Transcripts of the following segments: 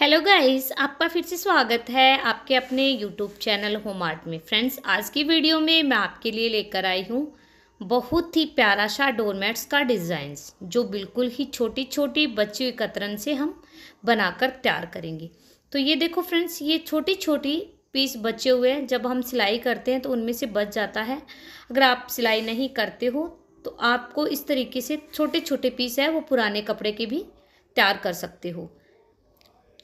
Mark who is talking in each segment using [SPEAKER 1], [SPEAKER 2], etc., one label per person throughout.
[SPEAKER 1] hello guys आपका फिर से स्वागत है आपके अपने यूट्यूब चैनल होम आर्ट में फ्रेंड्स आज की वीडियो में मैं आपके लिए लेकर आई हूँ बहुत ही प्यारा सा डोरमेट्स का डिज़ाइंस जो बिल्कुल ही छोटी छोटी बच्ची हुई कतरन से हम बनाकर तैयार करेंगे तो ये देखो फ्रेंड्स ये छोटी छोटी पीस बचे हुए हैं जब हम सिलाई करते हैं तो उनमें से बच जाता है अगर आप सिलाई नहीं करते हो तो आपको इस तरीके से छोटे छोटे पीस है वो पुराने कपड़े के भी तैयार कर सकते हो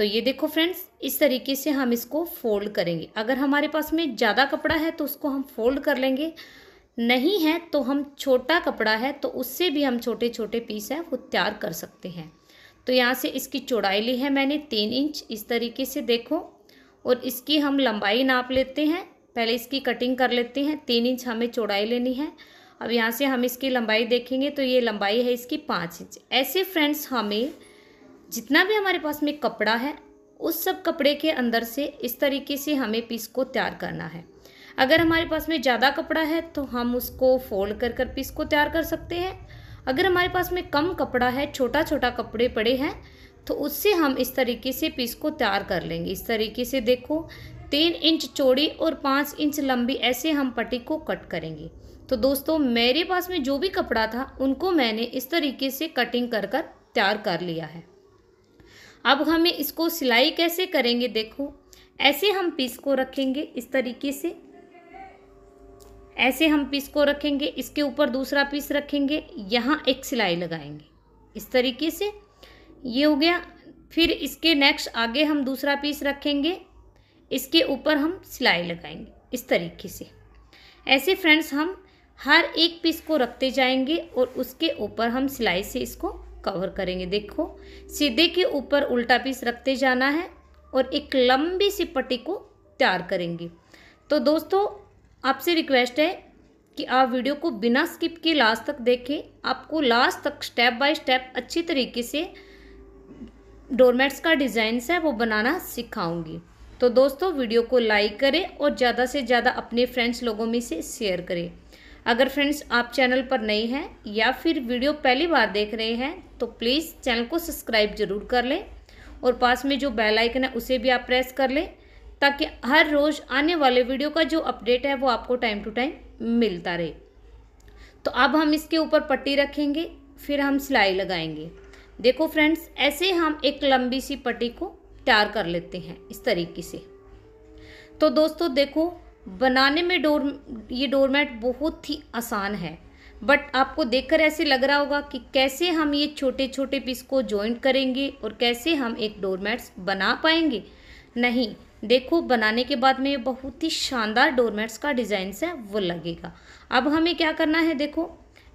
[SPEAKER 1] तो ये देखो फ्रेंड्स इस तरीके से हम इसको फोल्ड करेंगे अगर हमारे पास में ज़्यादा कपड़ा है तो उसको हम फोल्ड कर लेंगे नहीं है तो हम छोटा कपड़ा है तो उससे भी हम छोटे छोटे पीस है वो तैयार कर सकते हैं तो यहाँ से इसकी चौड़ाई ली है मैंने तीन इंच इस तरीके से देखो और इसकी हम लंबाई नाप लेते हैं पहले इसकी कटिंग कर लेते हैं तीन इंच हमें चौड़ाई लेनी है अब यहाँ से हम इसकी लंबाई देखेंगे तो ये लंबाई है इसकी पाँच इंच ऐसे फ्रेंड्स हमें जितना भी हमारे पास में कपड़ा है उस सब कपड़े के अंदर से इस तरीके से हमें पीस को तैयार करना है अगर हमारे पास में ज़्यादा कपड़ा है तो हम उसको फोल्ड कर कर पीस को तैयार कर सकते हैं अगर हमारे पास में कम कपड़ा है छोटा छोटा कपड़े पड़े हैं तो उससे हम इस तरीके से पीस को तैयार कर लेंगे इस तरीके से देखो तीन इंच चौड़ी और पाँच इंच लंबी ऐसे हम पट्टी को कट करेंगे तो दोस्तों मेरे पास में जो भी कपड़ा था उनको मैंने इस तरीके से कटिंग कर कर तैयार कर लिया है अब हमें इसको सिलाई कैसे करेंगे देखो ऐसे हम पीस को रखेंगे इस तरीके से ऐसे हम पीस को रखेंगे इसके ऊपर दूसरा पीस रखेंगे यहाँ एक सिलाई लगाएंगे इस तरीके से ये हो गया फिर इसके नेक्स्ट आगे हम दूसरा पीस रखेंगे इसके ऊपर हम सिलाई लगाएंगे इस तरीके से ऐसे फ्रेंड्स हम हर एक पीस को रखते जाएंगे और उसके ऊपर हम सिलाई से इसको कवर करेंगे देखो सीधे के ऊपर उल्टा पीस रखते जाना है और एक लंबी सी पट्टी को तैयार करेंगे तो दोस्तों आपसे रिक्वेस्ट है कि आप वीडियो को बिना स्किप के लास्ट तक देखें आपको लास्ट तक स्टेप बाय स्टेप अच्छी तरीके से डोरमेट्स का डिज़ाइंस है वो बनाना सिखाऊंगी तो दोस्तों वीडियो को लाइक करें और ज़्यादा से ज़्यादा अपने फ्रेंड्स लोगों में से शेयर करें अगर फ्रेंड्स आप चैनल पर नए हैं या फिर वीडियो पहली बार देख रहे हैं तो प्लीज़ चैनल को सब्सक्राइब जरूर कर लें और पास में जो बेल आइकन है उसे भी आप प्रेस कर लें ताकि हर रोज़ आने वाले वीडियो का जो अपडेट है वो आपको टाइम टू टाइम मिलता रहे तो अब हम इसके ऊपर पट्टी रखेंगे फिर हम सिलाई लगाएंगे देखो फ्रेंड्स ऐसे हम एक लंबी सी पट्टी को तैयार कर लेते हैं इस तरीके से तो दोस्तों देखो बनाने में डोर ये डोरमेट बहुत ही आसान है बट आपको देखकर ऐसे लग रहा होगा कि कैसे हम ये छोटे छोटे पीस को जॉइंट करेंगे और कैसे हम एक डोरमेट्स बना पाएंगे नहीं देखो बनाने के बाद में ये बहुत ही शानदार डोरमेट्स का डिज़ाइन है वो लगेगा अब हमें क्या करना है देखो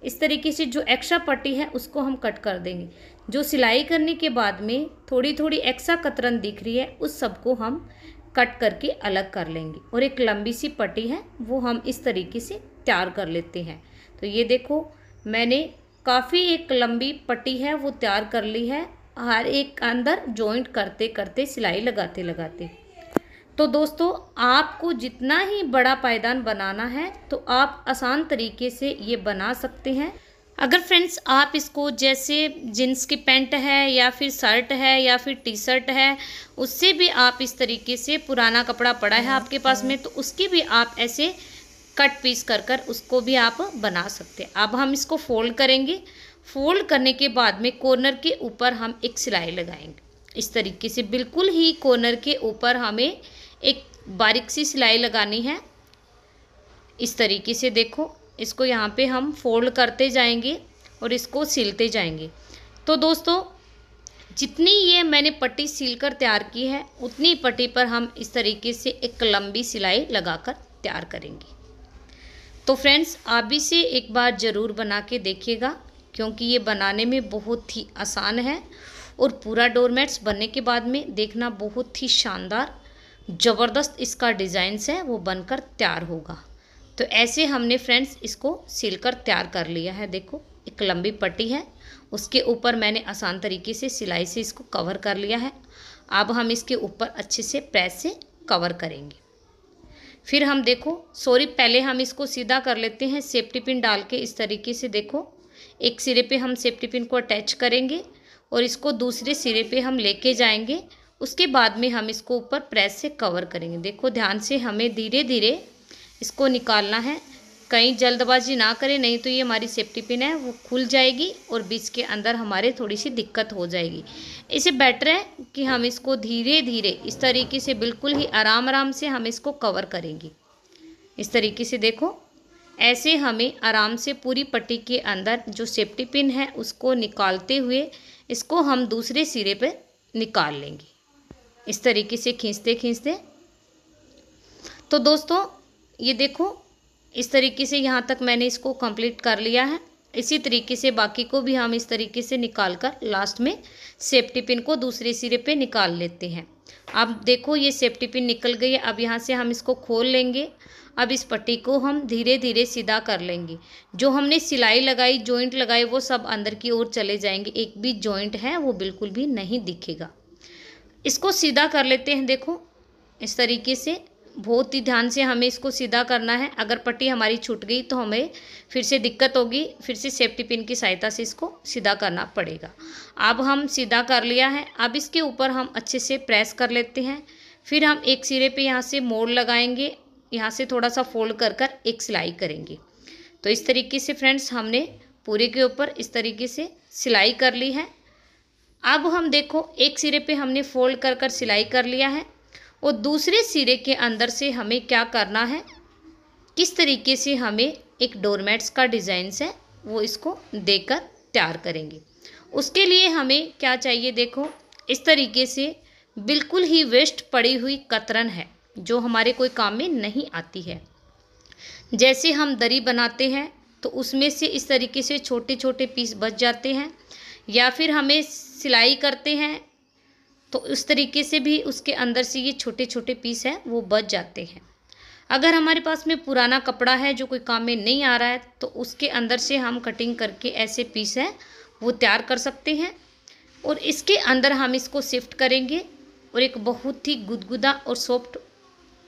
[SPEAKER 1] इस तरीके से जो एक्स्ट्रा पट्टी है उसको हम कट कर देंगे जो सिलाई करने के बाद में थोड़ी थोड़ी एक्स्ट्रा कतरन दिख रही है उस सबको हम कट करके अलग कर लेंगे और एक लंबी सी पट्टी है वो हम इस तरीके से तैयार कर लेते हैं तो ये देखो मैंने काफ़ी एक लंबी पट्टी है वो तैयार कर ली है हर एक अंदर जॉइंट करते करते सिलाई लगाते लगाते तो दोस्तों आपको जितना ही बड़ा पायदान बनाना है तो आप आसान तरीके से ये बना सकते हैं अगर फ्रेंड्स आप इसको जैसे जीन्स की पैंट है या फिर शर्ट है या फिर टी शर्ट है उससे भी आप इस तरीके से पुराना कपड़ा पड़ा है आपके पास में तो उसकी भी आप ऐसे कट पीस कर कर उसको भी आप बना सकते हैं अब हम इसको फोल्ड करेंगे फोल्ड करने के बाद में कॉर्नर के ऊपर हम एक सिलाई लगाएंगे इस तरीके से बिल्कुल ही कॉर्नर के ऊपर हमें एक बारीक सी सिलाई लगानी है इस तरीके से देखो इसको यहाँ पे हम फोल्ड करते जाएंगे और इसको सिलते जाएंगे तो दोस्तों जितनी ये मैंने पट्टी सिल कर तैयार की है उतनी पट्टी पर हम इस तरीके से एक लंबी सिलाई लगाकर तैयार करेंगे तो फ्रेंड्स आप से एक बार ज़रूर बना के देखिएगा क्योंकि ये बनाने में बहुत ही आसान है और पूरा डोरमेट्स बनने के बाद में देखना बहुत ही शानदार ज़बरदस्त इसका डिज़ाइंस है वो बनकर तैयार होगा तो ऐसे हमने फ्रेंड्स इसको सिल कर तैयार कर लिया है देखो एक लंबी पट्टी है उसके ऊपर मैंने आसान तरीके से सिलाई से इसको कवर कर लिया है अब हम इसके ऊपर अच्छे से प्रेस से कवर करेंगे फिर हम देखो सॉरी पहले हम इसको सीधा कर लेते हैं सेफ्टी पिन डाल के इस तरीके से देखो एक सिरे पे हम सेफ्टी पिन को अटैच करेंगे और इसको दूसरे सिरे पे हम लेके जाएंगे उसके बाद में हम इसको ऊपर प्रेस से कवर करेंगे देखो ध्यान से हमें धीरे धीरे इसको निकालना है कहीं जल्दबाजी ना करें नहीं तो ये हमारी सेफ्टी पिन है वो खुल जाएगी और बीच के अंदर हमारे थोड़ी सी दिक्कत हो जाएगी इसे बेटर है कि हम इसको धीरे धीरे इस तरीके से बिल्कुल ही आराम आराम से हम इसको कवर करेंगे इस तरीके से देखो ऐसे हमें आराम से पूरी पट्टी के अंदर जो सेफ्टी पिन है उसको निकालते हुए इसको हम दूसरे सिरे पर निकाल लेंगे इस तरीके से खींचते खींचते तो दोस्तों ये देखो इस तरीके से यहाँ तक मैंने इसको कंप्लीट कर लिया है इसी तरीके से बाकी को भी हम इस तरीके से निकाल कर लास्ट में सेफ्टी पिन को दूसरे सिरे पे निकाल लेते हैं अब देखो ये सेफ्टी पिन निकल गई है अब यहाँ से हम इसको खोल लेंगे अब इस पट्टी को हम धीरे धीरे सीधा कर लेंगे जो हमने सिलाई लगाई जॉइंट लगाई वो सब अंदर की ओर चले जाएंगे एक भी जॉइंट है वो बिल्कुल भी नहीं दिखेगा इसको सीधा कर लेते हैं देखो इस तरीके से बहुत ही ध्यान से हमें इसको सीधा करना है अगर पट्टी हमारी छूट गई तो हमें फिर से दिक्कत होगी फिर से सेफ्टी पिन की सहायता से इसको सीधा करना पड़ेगा अब हम सीधा कर लिया है अब इसके ऊपर हम अच्छे से प्रेस कर लेते हैं फिर हम एक सिरे पे यहाँ से मोड़ लगाएंगे यहाँ से थोड़ा सा फोल्ड कर कर एक सिलाई करेंगे तो इस तरीके से फ्रेंड्स हमने पूरे के ऊपर इस तरीके से सिलाई कर ली है अब हम देखो एक सिरे पे हमने फोल्ड कर कर सिलाई कर लिया है और दूसरे सिरे के अंदर से हमें क्या करना है किस तरीके से हमें एक डोरमेट्स का डिज़ाइन है वो इसको देकर तैयार करेंगे उसके लिए हमें क्या चाहिए देखो इस तरीके से बिल्कुल ही वेस्ट पड़ी हुई कतरन है जो हमारे कोई काम में नहीं आती है जैसे हम दरी बनाते हैं तो उसमें से इस तरीके से छोटे छोटे पीस बच जाते हैं या फिर हमें सिलाई करते हैं तो उस तरीके से भी उसके अंदर से ये छोटे छोटे पीस हैं वो बच जाते हैं अगर हमारे पास में पुराना कपड़ा है जो कोई काम में नहीं आ रहा है तो उसके अंदर से हम कटिंग करके ऐसे पीस हैं वो तैयार कर सकते हैं और इसके अंदर हम इसको शिफ्ट करेंगे और एक बहुत ही गुदगुदा और सॉफ्ट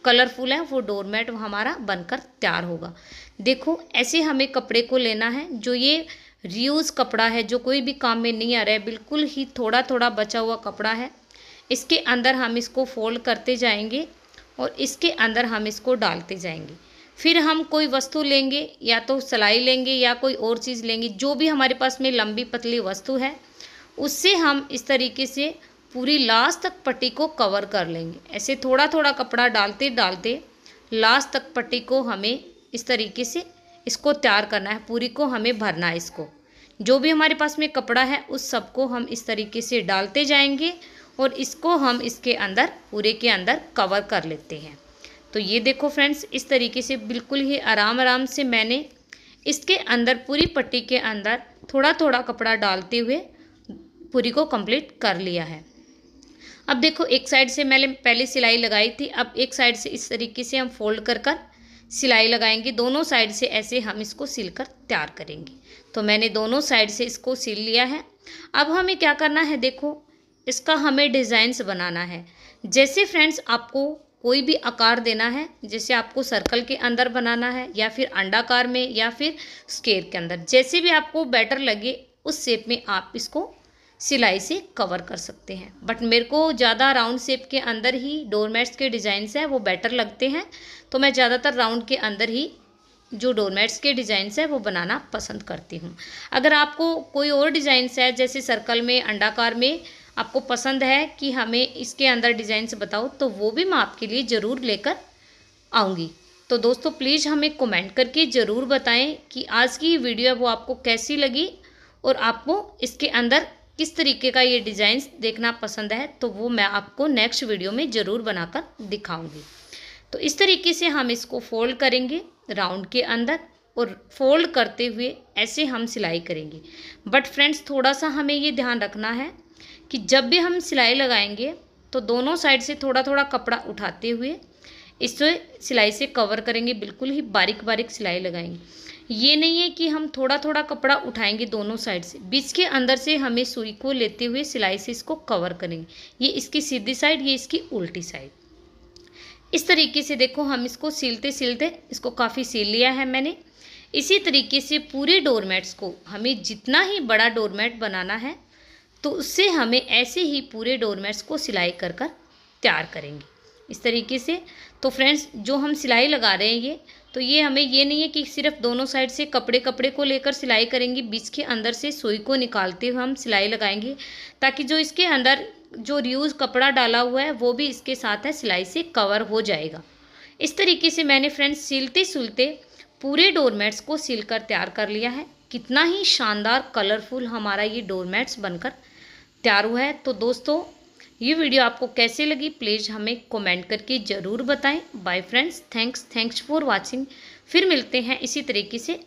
[SPEAKER 1] कलरफुल है वो डोरमेट हमारा बनकर तैयार होगा देखो ऐसे हमें कपड़े को लेना है जो ये रियूज़ कपड़ा है जो कोई भी काम में नहीं आ रहा है बिल्कुल ही थोड़ा थोड़ा बचा हुआ कपड़ा है इसके अंदर हम इसको फोल्ड करते जाएंगे और इसके अंदर हम इसको डालते जाएंगे फिर हम कोई वस्तु लेंगे या तो सिलाई लेंगे या कोई और चीज़ लेंगे जो भी हमारे पास में लंबी पतली वस्तु है उससे हम इस तरीके से पूरी लास्ट तक पट्टी को कवर कर लेंगे ऐसे थोड़ा थोड़ा कपड़ा डालते डालते लास्ट तक पट्टी को हमें इस तरीके से इसको तैयार करना है पूरी को हमें भरना है इसको जो भी हमारे पास में कपड़ा है उस सबको हम इस तरीके से डालते जाएंगे और इसको हम इसके अंदर पूरे के अंदर कवर कर लेते हैं तो ये देखो फ्रेंड्स इस तरीके से बिल्कुल ही आराम आराम से मैंने इसके अंदर पूरी पट्टी के अंदर थोड़ा थोड़ा कपड़ा डालते हुए पूरी को कंप्लीट कर लिया है अब देखो एक साइड से मैंने पहले सिलाई लगाई थी अब एक साइड से इस तरीके से हम फोल्ड कर कर सिलाई लगाएंगे दोनों साइड से ऐसे हम इसको सिल कर तैयार करेंगे तो मैंने दोनों साइड से इसको सिल लिया है अब हमें क्या करना है देखो इसका हमें डिज़ाइंस बनाना है जैसे फ्रेंड्स आपको कोई भी आकार देना है जैसे आपको सर्कल के अंदर बनाना है या फिर अंडाकार में या फिर स्केर के अंदर जैसे भी आपको बेटर लगे उस शेप में आप इसको सिलाई से कवर कर सकते हैं बट मेरे को ज़्यादा राउंड शेप के अंदर ही डोरमेट्स के डिज़ाइंस हैं वो बेटर लगते हैं तो मैं ज़्यादातर राउंड के अंदर ही जो डोरमेट्स के डिज़ाइंस हैं वो बनाना पसंद करती हूँ अगर आपको कोई और डिज़ाइंस है जैसे सर्कल में अंडाकार में आपको पसंद है कि हमें इसके अंदर डिज़ाइंस बताओ तो वो भी मैं आपके लिए ज़रूर लेकर आऊँगी तो दोस्तों प्लीज़ हमें कमेंट करके ज़रूर बताएं कि आज की वीडियो है वो आपको कैसी लगी और आपको इसके अंदर किस तरीके का ये डिज़ाइंस देखना पसंद है तो वो मैं आपको नेक्स्ट वीडियो में ज़रूर बनाकर दिखाऊंगी तो इस तरीके से हम इसको फोल्ड करेंगे राउंड के अंदर और फोल्ड करते हुए ऐसे हम सिलाई करेंगे बट फ्रेंड्स थोड़ा सा हमें ये ध्यान रखना है कि जब भी हम सिलाई लगाएंगे तो दोनों साइड से थोड़ा थोड़ा कपड़ा उठाते हुए इससे सिलाई से कवर करेंगे बिल्कुल ही बारीक बारीक सिलाई लगाएंगे ये नहीं है कि हम थोड़ा थोड़ा कपड़ा उठाएंगे दोनों साइड से बीच के अंदर से हमें सुई को लेते हुए सिलाई से इसको कवर करेंगे ये इसकी सीधी साइड ये इसकी उल्टी साइड इस तरीके से देखो हम इसको सिलते सिलते इसको काफ़ी सिल लिया है मैंने इसी तरीके से पूरे डोरमेट्स को हमें जितना ही बड़ा डोरमेट बनाना है तो उससे हमें ऐसे ही पूरे डोरमेट्स को सिलाई कर कर तैयार करेंगे इस तरीके से तो फ्रेंड्स जो हम सिलाई लगा रहे हैं ये तो ये हमें ये नहीं है कि सिर्फ दोनों साइड से कपड़े कपड़े को लेकर सिलाई करेंगे बीच के अंदर से सुई को निकालते हुए हम सिलाई लगाएंगे ताकि जो इसके अंदर जो रियूज कपड़ा डाला हुआ है वो भी इसके साथ है सिलाई से कवर हो जाएगा इस तरीके से मैंने फ्रेंड्स सिलते सिलते पूरे डोरमेट्स को सिलकर तैयार कर लिया है कितना ही शानदार कलरफुल हमारा ये डोरमेट्स बनकर तैयार हुआ है तो दोस्तों ये वीडियो आपको कैसे लगी प्लीज़ हमें कमेंट करके ज़रूर बताएं bye friends thanks thanks for watching फिर मिलते हैं इसी तरीके से